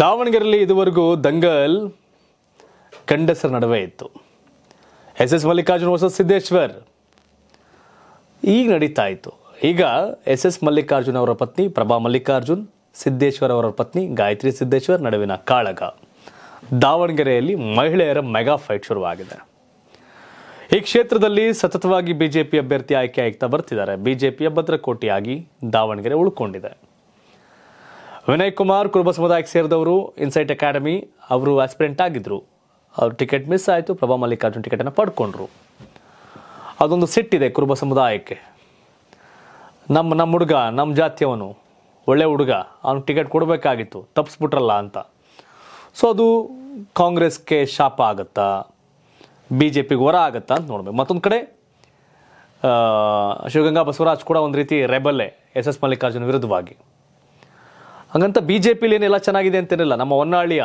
ದಾವಣಗೆರೆಯಲ್ಲಿ ಇದುವರೆಗೂ ದಂಗಲ್ ಕಂಡಸರ ನಡುವೆ ಇತ್ತು S S Mallikarjun versus Siddeshwar ಈಗ ನಡೀತಾ ಇತ್ತು ಈಗ ಎಸ್ ಎಸ್ ಮಲ್ಲಿಕಾರ್ಜುನ್ ಅವರ ಪತ್ನಿ ಪ್ರಭಾ ಮಲ್ಲಿಕಾರ್ಜುನ್ ಸಿದ್ದೇಶ್ವರ್ ಅವರ ಪತ್ನಿ ಗಾಯತ್ರಿ ಸಿದ್ದೇಶ್ವರ್ ನಡುವಿನ ಕಾಳಗ ದಾವಣಗೆರೆಯಲ್ಲಿ ಮಹಿಳೆಯರ ಮೆಗಾ ಫೈಟ್ ಶುರುವಾಗಿದೆ ಈ ಕ್ಷೇತ್ರದಲ್ಲಿ ಸತತವಾಗಿ ಬಿಜೆಪಿ ಅಭ್ಯರ್ಥಿ ಆಯ್ಕೆ ಆಯ್ತಾ ಬರ್ತಿದ್ದಾರೆ ಬಿಜೆಪಿಯ ಭದ್ರಕೋಟೆಯಾಗಿ ದಾವಣಗೆರೆ ಉಳ್ಕೊಂಡಿದೆ ವಿನಯ್ ಕುಮಾರ್ ಕುರುಬ ಸಮುದಾಯಕ್ಕೆ ಸೇರಿದವರು ಇನ್ಸೈಟ್ ಅಕಾಡೆಮಿ ಅವರು ಆಸ್ಪಿರೆಂಟ್ ಆಗಿದ್ದರು ಅವರು ಟಿಕೆಟ್ ಮಿಸ್ ಆಯಿತು ಪ್ರಭಾ ಮಲ್ಲಿಕಾರ್ಜುನ್ ಟಿಕೆಟನ್ನು ಪಡ್ಕೊಂಡ್ರು ಅದೊಂದು ಸಿಟ್ಟಿದೆ ಕುರುಬ ಸಮುದಾಯಕ್ಕೆ ನಮ್ಮ ನಮ್ಮ ಹುಡುಗ ನಮ್ಮ ಜಾತಿಯವನು ಒಳ್ಳೆ ಹುಡುಗ ಅವನಿಗೆ ಟಿಕೆಟ್ ಕೊಡಬೇಕಾಗಿತ್ತು ತಪ್ಪಿಸ್ಬಿಟ್ರಲ್ಲ ಅಂತ ಸೊ ಅದು ಕಾಂಗ್ರೆಸ್ಗೆ ಶಾಪ ಆಗುತ್ತಾ ಬಿ ಜೆ ಪಿಗೆ ವರ ಆಗುತ್ತಾ ಅಂತ ನೋಡಬೇಕು ಮತ್ತೊಂದು ಕಡೆ ಶಿವಗಂಗಾ ಬಸವರಾಜ್ ಕೂಡ ಒಂದು ರೀತಿ ರೆಬಲ್ಲೆ ಎಸ್ ಎಸ್ ಮಲ್ಲಿಕಾರ್ಜುನ್ ವಿರುದ್ಧವಾಗಿ ಹಂಗಂತ ಬಿ ಜೆ ಪಿಲಿ ಏನೆಲ್ಲ ಚೆನ್ನಾಗಿದೆ ಅಂತೇನಿಲ್ಲ ನಮ್ಮ ಹೊನ್ನಾಳಿಯ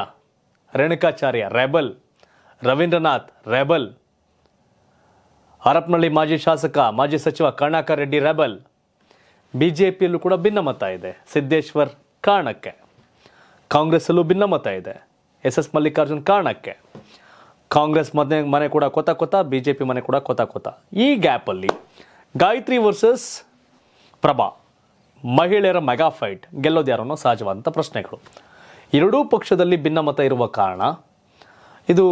ರೇಣುಕಾಚಾರ್ಯ ರೆಬಲ್ ರವೀಂದ್ರನಾಥ್ ರೆಬಲ್ ಹರಪ್ನಹಳ್ಳಿ ಮಾಜಿ ಶಾಸಕ ಮಾಜಿ ಸಚಿವ Karunakar Reddy rebel B J ಪಿಯಲ್ಲೂ ಕೂಡ ಭಿನ್ನಮತ ಇದೆ ಸಿದ್ದೇಶ್ವರ್ ಕಾರಣಕ್ಕೆ ಕಾಂಗ್ರೆಸ್ಸಲ್ಲೂ ಭಿನ್ನಮತ ಇದೆ ಎಸ್ ಎಸ್ ಮಲ್ಲಿಕಾರ್ಜುನ್ ಕಾರಣಕ್ಕೆ ಕಾಂಗ್ರೆಸ್ ಮನೆ ಮನೆ ಕೂಡ ಕೊತ ಕೊತ ಬಿ ಜೆ ಪಿ ಮನೆ ಕೂಡ ಕೊತ ಕೊತ ಈ ಗ್ಯಾಪಲ್ಲಿ ಗಾಯತ್ರಿ ವರ್ಸಸ್ ಪ್ರಭಾ ಮಹಿಳೆಯರ ಮೆಗಾ ಫೈಟ್ ಗೆಲ್ಲೋದು ಅನ್ನೋ ಸಹಜವಾದಂಥ ಪ್ರಶ್ನೆಗಳು ಎರಡೂ ಪಕ್ಷದಲ್ಲಿ ಭಿನ್ನಮತ ಇರುವ ಕಾರಣ ಇದು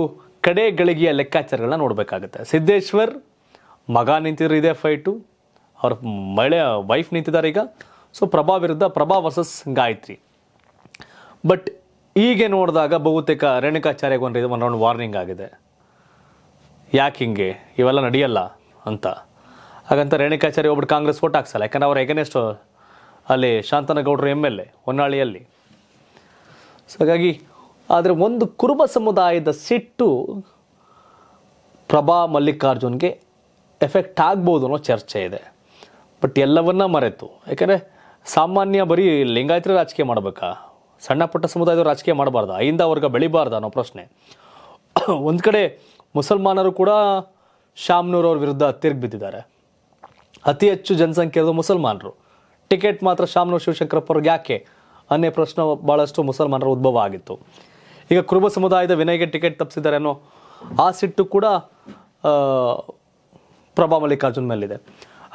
ಕಡೆ ಗಳಿಗೆಯ ಲೆಕ್ಕಾಚಾರಗಳನ್ನ ನೋಡಬೇಕಾಗುತ್ತೆ ಸಿದ್ದೇಶ್ವರ್ ಮಗ ನಿಂತಿರೋ ಇದೇ ಫೈಟು ಅವ್ರ ಮಹಿಳೆ ವೈಫ್ ನಿಂತಿದ್ದಾರೆ ಈಗ ಸೊ ಪ್ರಭಾ ವಿರುದ್ಧ ಪ್ರಭಾ ವರ್ಸಸ್ ಗಾಯತ್ರಿ ಬಟ್ ಹೀಗೆ ನೋಡಿದಾಗ ಬಹುತೇಕ ರೇಣುಕಾಚಾರ್ಯಗೆ ಒಂದು ಒಂದು ವಾರ್ನಿಂಗ್ ಆಗಿದೆ ಯಾಕೆ ಹಿಂಗೆ ಇವೆಲ್ಲ ನಡೆಯಲ್ಲ ಅಂತ ಹಾಗಂತ ರೇಣುಕಾಚಾರ್ಯ ಒಬ್ಬರು ಕಾಂಗ್ರೆಸ್ ಓಟ್ ಹಾಕ್ಸಲ್ಲ ಯಾಕಂದ್ರೆ ಅವ್ರು ಎಗನೆಸ್ಟ್ ಅಲ್ಲಿ ಶಾಂತನಗೌಡರು ಎಮ್ ಎಲ್ ಎ ಹೊನ್ನಾಳಿಯಲ್ಲಿ ಸೊ ಹಾಗಾಗಿ ಆದರೆ ಒಂದು ಕುರುಬ ಸಮುದಾಯದ ಸಿಟ್ಟು ಪ್ರಭಾ ಮಲ್ಲಿಕಾರ್ಜುನ್ಗೆ ಎಫೆಕ್ಟ್ ಆಗ್ಬೋದು ಅನ್ನೋ ಚರ್ಚೆ ಇದೆ ಬಟ್ ಎಲ್ಲವನ್ನ ಮರೆತು ಯಾಕೆಂದರೆ ಸಾಮಾನ್ಯ ಬರೀ ಲಿಂಗಾಯತರೇ ರಾಜಕೀಯ ಮಾಡಬೇಕಾ ಸಣ್ಣ ಪುಟ್ಟ ಸಮುದಾಯದವ್ರು ರಾಜಕೀಯ ಮಾಡಬಾರ್ದು ಅಯ್ಯಿಂದ ವರ್ಗ ಬೆಳಿಬಾರ್ದು ಅನ್ನೋ ಪ್ರಶ್ನೆ ಒಂದು ಕಡೆ ಮುಸಲ್ಮಾನರು ಕೂಡ ಶಾಮ್ನೂರವ್ರ ವಿರುದ್ಧ ತಿರುಗಿ ಬಿದ್ದಿದ್ದಾರೆ ಅತಿ ಹೆಚ್ಚು ಜನಸಂಖ್ಯೆಯದು ಮುಸಲ್ಮಾನರು ಟಿಕೆಟ್ ಮಾತ್ರ ಶಾಮನೂರು ಶಿವಶಂಕರಪ್ಪ ಅವ್ರಿಗೆ ಯಾಕೆ ಅನ್ನೇ ಪ್ರಶ್ನೆ ಭಾಳಷ್ಟು ಮುಸಲ್ಮಾನರ ಉದ್ಭವ ಆಗಿತ್ತು ಈಗ ಕುರುಬ ಸಮುದಾಯದ ವಿನಯ್ಗೆ ಟಿಕೆಟ್ ತಪ್ಪಿಸಿದ್ದಾರೆ ಅನ್ನೋ ಆ ಸಿಟ್ಟು ಕೂಡ ಪ್ರಭಾ ಮಲ್ಲಿಕಾರ್ಜುನ್ ಮೇಲಿದೆ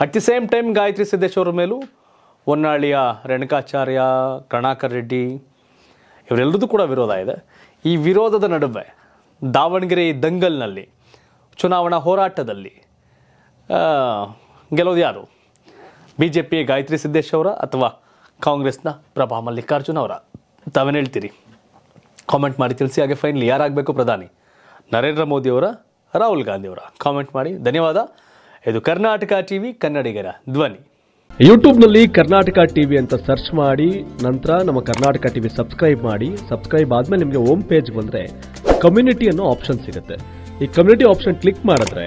at the same time Gayatri Siddeshwara ಮೇಲೂ ಹೊನ್ನಾಳಿಯ ರೇಣುಕಾಚಾರ್ಯ ಕರ್ಣಾಕರ್ ರೆಡ್ಡಿ ಇವರೆಲ್ಲರದ್ದು ಕೂಡ ವಿರೋಧ ಇದೆ ಈ ವಿರೋಧದ ನಡುವೆ ದಾವಣಗೆರೆ ದಂಗಲ್ನಲ್ಲಿ ಚುನಾವಣಾ ಹೋರಾಟದಲ್ಲಿ ಗೆಲ್ಲೋದು ಯಾರು ಬಿಜೆಪಿಯ ಗಾಯತ್ರಿ ಸಿದ್ದೇಶ್ ಅವರ ಅಥವಾ ಕಾಂಗ್ರೆಸ್ನ ಪ್ರಭಾ ಮಲ್ಲಿಕಾರ್ಜುನ್ ಅವರ ತಾವೇನು ಹೇಳ್ತೀರಿ ಕಾಮೆಂಟ್ ಮಾಡಿ ತಿಳಿಸಿ ಹಾಗೆ ಫೈನಲಿ ಯಾರಾಗಬೇಕು ಪ್ರಧಾನಿ ನರೇಂದ್ರ ಮೋದಿ ಅವರ ರಾಹುಲ್ ಗಾಂಧಿಯವರ ಕಾಮೆಂಟ್ ಮಾಡಿ ಧನ್ಯವಾದ ಇದು ಕರ್ನಾಟಕ ಟಿವಿ ಕನ್ನಡಿಗರ ಧ್ವನಿ ಯೂಟ್ಯೂಬ್ನಲ್ಲಿ ಕರ್ನಾಟಕ ಟಿವಿ ಅಂತ ಸರ್ಚ್ ಮಾಡಿ ನಂತರ ನಮ್ಮ ಕರ್ನಾಟಕ ಟಿವಿ ಸಬ್ಸ್ಕ್ರೈಬ್ ಮಾಡಿ ಸಬ್ಸ್ಕ್ರೈಬ್ ಆದಮೇಲೆ ನಿಮಗೆ ಹೋಮ್ ಪೇಜ್ ಬಂದರೆ ಕಮ್ಯುನಿಟಿ ಅನ್ನೋ ಆಪ್ಷನ್ ಸಿಗುತ್ತೆ ಈ ಕಮ್ಯುನಿಟಿ ಆಪ್ಷನ್ ಕ್ಲಿಕ್ ಮಾಡಿದ್ರೆ